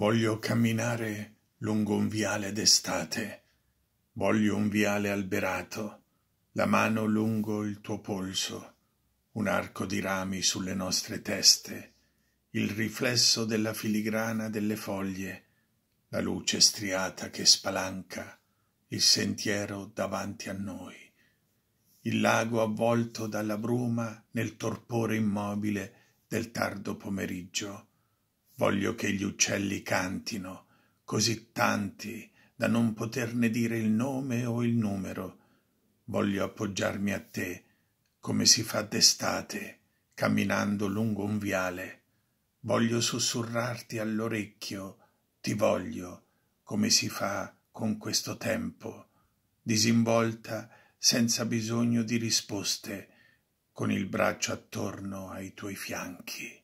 Voglio camminare lungo un viale d'estate. Voglio un viale alberato, la mano lungo il tuo polso, un arco di rami sulle nostre teste, il riflesso della filigrana delle foglie, la luce striata che spalanca il sentiero davanti a noi. Il lago avvolto dalla bruma nel torpore immobile del tardo pomeriggio Voglio che gli uccelli cantino, così tanti da non poterne dire il nome o il numero. Voglio appoggiarmi a te, come si fa d'estate, camminando lungo un viale. Voglio sussurrarti all'orecchio, ti voglio, come si fa con questo tempo, disinvolta, senza bisogno di risposte, con il braccio attorno ai tuoi fianchi.